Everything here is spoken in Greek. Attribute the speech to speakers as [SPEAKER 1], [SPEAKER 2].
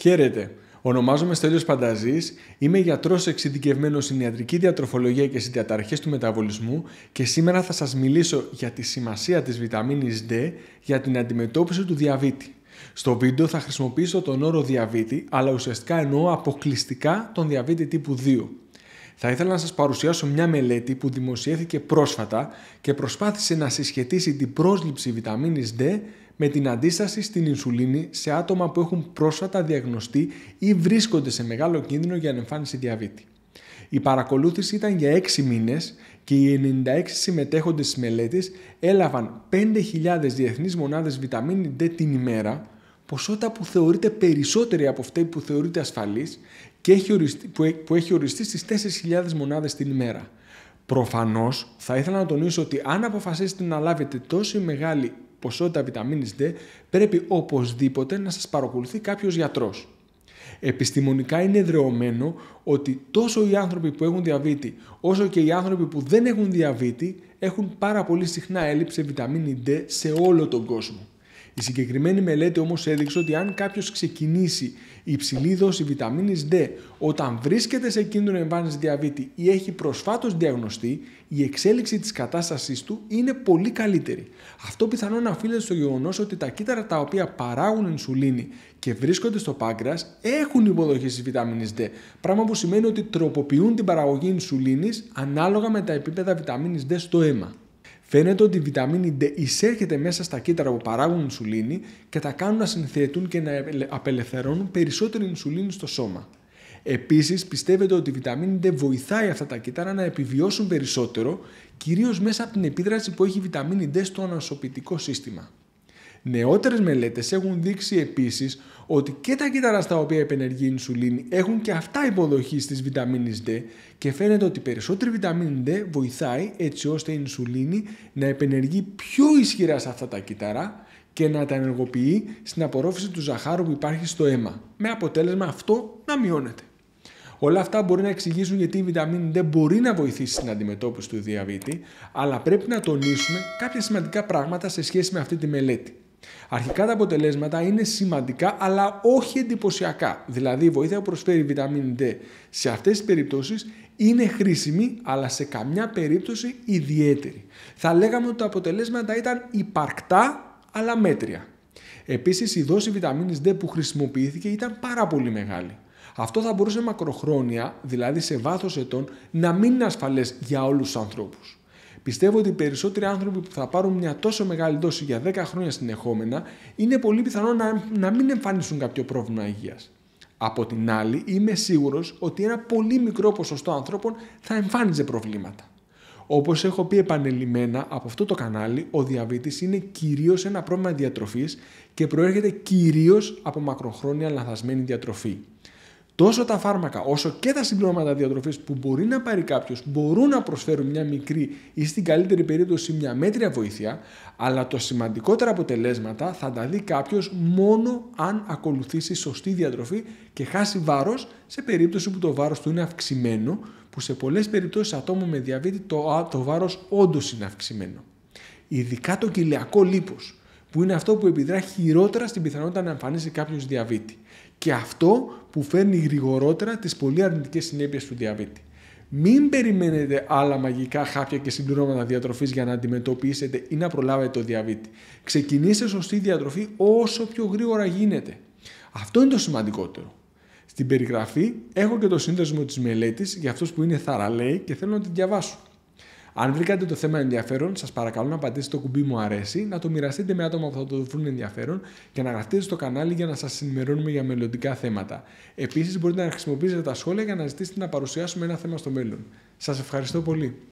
[SPEAKER 1] Χαίρετε. Ονομάζομαι Στέλιος Πανταζής, είμαι γιατρός εξειδικευμένος στην ιατρική διατροφολογία και στις διαταραχές του μεταβολισμού και σήμερα θα σας μιλήσω για τη σημασία της βιταμίνης D για την αντιμετώπιση του διαβήτη. Στο βίντεο θα χρησιμοποιήσω τον όρο διαβήτη, αλλά ουσιαστικά εννοώ αποκλειστικά τον διαβήτη τύπου 2. Θα ήθελα να σας παρουσιάσω μια μελέτη που δημοσιεύθηκε πρόσφατα και προσπάθησε να συσχετίσει την πρόσληψη βιταμίνης D με την αντίσταση στην ινσουλίνη σε άτομα που έχουν πρόσφατα διαγνωστεί ή βρίσκονται σε μεγάλο κίνδυνο για εμφάνιση διαβήτη. Η παρακολούθηση ανεμφανιση διαβητη η παρακολουθηση ηταν για 6 μήνες και οι 96 συμμετέχοντες στις μελέτες έλαβαν 5.000 διεθνείς μονάδες βιταμίνη D την ημέρα, ποσότητα που θεωρείται περισσότερη από αυτή που θεωρείται ασφαλής και έχει οριστεί, που έχει οριστεί στις 4.000 μονάδες την ημέρα. Προφανώς θα ήθελα να τονίσω ότι αν αποφασίσετε να λάβετε τόση μεγάλη ποσότητα βιταμίνης D πρέπει οπωσδήποτε να σας παρακολουθεί κάποιος γιατρός. Επιστημονικά είναι δρεωμένο ότι τόσο οι άνθρωποι που έχουν διαβήτη όσο και οι άνθρωποι που δεν έχουν διαβήτη έχουν πάρα πολύ συχνά έλλειψη βιταμίνη D σε όλο τον κόσμο. Η συγκεκριμένη μελέτη όμως έδειξε ότι αν κάποιος ξεκινήσει υψηλή δόση βιταμίνης D όταν βρίσκεται σε κίνδυνο εμφάνισης διαβήτη ή έχει προσφάτως διαγνωστεί, η εξέλιξη της κατάστασής του είναι πολύ καλύτερη. Αυτό πιθανόν οφείλεται στο γεγονός ότι τα κύτταρα τα οποία παράγουν ενσουλίνη και βρίσκονται στο πάγκρας έχουν υποδοχή της βιταμίνης D, πράγμα που σημαίνει ότι τροποποιούν την παραγωγή ενσουλίνης ανάλογα με τα επίπεδα βιταμίνης D στο αίμα. Φαίνεται ότι η βιταμίνη D εισέρχεται μέσα στα κύτταρα που παράγουν ινσουλίνη και τα κάνουν να συνθέτουν και να απελευθερώνουν περισσότερη ινσουλίνη στο σώμα. Επίσης, πιστεύεται ότι η βιταμίνη D βοηθάει αυτά τα κύτταρα να επιβιώσουν περισσότερο, κυρίως μέσα από την επίδραση που έχει η βιταμίνη D στο ανασωπητικό σύστημα. Νεότερες μελέτες έχουν δείξει επίσης ότι και τα κύτταρα στα οποία επενεργεί η ινσουλίνη έχουν και αυτά υποδοχή στις βιταμίνη D και φαίνεται ότι περισσότερη βιταμίνη D βοηθάει έτσι ώστε η ινσουλίνη να επενεργεί πιο ισχυρά σε αυτά τα κύτταρα και να τα ενεργοποιεί στην απορρόφηση του ζαχάρου που υπάρχει στο αίμα, με αποτέλεσμα αυτό να μειώνεται. Όλα αυτά μπορεί να εξηγήσουν γιατί η βιταμίνη D μπορεί να βοηθήσει στην αντιμετώπιση του διαβήτη, αλλά πρέπει να τονίσουμε κάποια σημαντικά πράγματα σε σχέση με αυτή τη μελέτη. Αρχικά τα αποτελέσματα είναι σημαντικά αλλά όχι εντυπωσιακά. Δηλαδή η βοήθεια που προσφέρει η βιταμίνη D σε αυτές τις περιπτώσεις είναι χρήσιμη αλλά σε καμιά περίπτωση ιδιαίτερη. Θα λέγαμε ότι τα αποτελέσματα ήταν υπαρκτά αλλά μέτρια. Επίσης η δόση βιταμίνης D που χρησιμοποιήθηκε ήταν πάρα πολύ μεγάλη. Αυτό θα μπορούσε μακροχρόνια, δηλαδή σε βάθος ετών, να μην είναι ασφαλές για όλους τους ανθρώπους. Πιστεύω ότι οι περισσότεροι άνθρωποι που θα πάρουν μια τόσο μεγάλη δόση για 10 χρόνια συνεχόμενα είναι πολύ πιθανό να, μην εμφανίσουν κάποιο πρόβλημα υγείας. Από την άλλη, είμαι σίγουρος ότι ένα πολύ μικρό ποσοστό ανθρώπων θα εμφάνιζε προβλήματα. Όπως έχω πει επανελειμμένα από αυτό το κανάλι, ο διαβήτης είναι κυρίως ένα πρόβλημα διατροφής και προέρχεται κυρίως από μακροχρόνια λανθασμένη διατροφή. Τόσο τα φάρμακα όσο και τα συμπληρώματα διατροφής που μπορεί να πάρει κάποιος μπορούν να προσφέρουν μια μικρή ή στην καλύτερη περίπτωση μια μέτρια βοήθεια, αλλά το σημαντικότερα αποτελέσματα θα τα δει κάποιος μόνο αν ακολουθήσει σωστή διατροφή και χάσει βάρος σε περίπτωση που το βάρος του είναι αυξημένο, που σε πολλές περιπτώσεις ατόμων με διαβήτη το, το βάρος όντως είναι αυξημένο. Ειδικά το κοιλιακό λίπος, που είναι αυτό που επιδρά χειρότερα στην πιθανότητα να εμφανίσει κάποιος διαβήτη και αυτό που φέρνει γρηγορότερα τις πολύ αρνητικές συνέπειες του διαβήτη. Μην περιμένετε άλλα μαγικά χάπια και συμπληρώματα διατροφής για να αντιμετωπίσετε ή να προλάβετε το διαβήτη. Ξεκινήστε σωστή διατροφή όσο πιο γρήγορα γίνεται. Αυτό είναι το σημαντικότερο. Στην περιγραφή έχω και το σύνδεσμο της μελέτης για αυτούς που είναι θαραλέοι και θέλω να την διαβάσουν. Αν βρήκατε το θέμα ενδιαφέρον, σας παρακαλώ να πατήσετε το κουμπί μου αρέσει, να το μοιραστείτε με άτομα που θα το βρουν ενδιαφέρον και να γραφτείτε στο κανάλι για να σας ενημερώνουμε για μελλοντικά θέματα. Επίσης, μπορείτε να χρησιμοποιήσετε τα σχόλια για να ζητήσετε να παρουσιάσουμε ένα θέμα στο μέλλον. Σας ευχαριστώ πολύ.